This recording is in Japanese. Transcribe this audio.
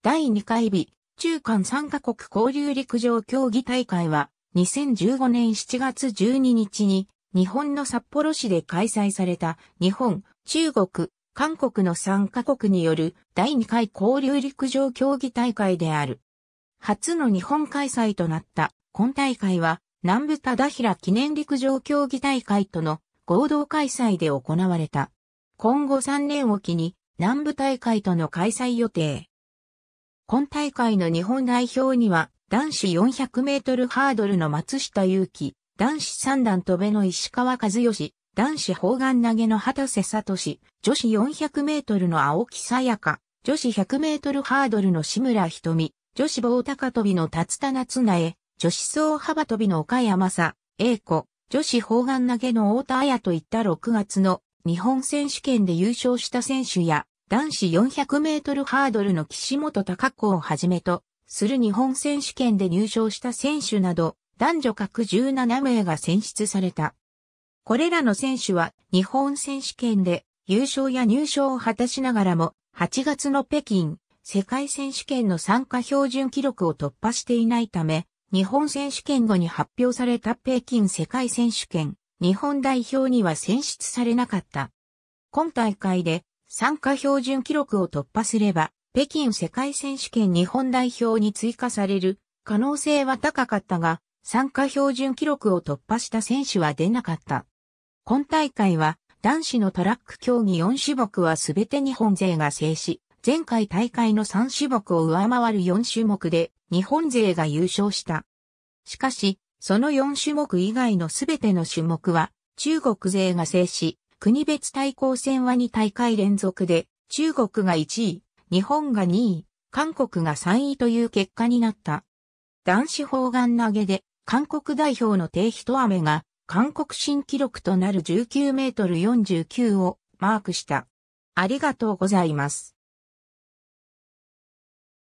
第2回日、中間三カ国交流陸上競技大会は、2015年7月12日に、日本の札幌市で開催された、日本、中国、韓国の3カ国による第2回交流陸上競技大会である。初の日本開催となった今大会は南部忠平記念陸上競技大会との合同開催で行われた。今後3年おきに南部大会との開催予定。今大会の日本代表には、男子400メートルハードルの松下祐樹、男子三段飛べの石川和義、男子砲丸投げの畑瀬聡、女子400メートルの青木さやか、女子100メートルハードルの志村瞳、女子棒高跳びの達田夏苗、女子総幅跳びの岡山さ、英子、女子砲丸投げの太田彩といった6月の日本選手権で優勝した選手や、男子400メートルハードルの岸本隆子をはじめとする日本選手権で入賞した選手など、男女各17名が選出された。これらの選手は日本選手権で優勝や入賞を果たしながらも、8月の北京世界選手権の参加標準記録を突破していないため、日本選手権後に発表された北京世界選手権、日本代表には選出されなかった。今大会で参加標準記録を突破すれば、北京世界選手権日本代表に追加される可能性は高かったが、参加標準記録を突破した選手は出なかった。今大会は男子のトラック競技4種目はすべて日本勢が制し、前回大会の3種目を上回る4種目で日本勢が優勝した。しかし、その4種目以外のすべての種目は中国勢が制し、国別対抗戦は2大会連続で、中国が1位、日本が2位、韓国が3位という結果になった。男子砲丸投げで、韓国代表の飛一雨が、韓国新記録となる19メートル49をマークした。ありがとうございます。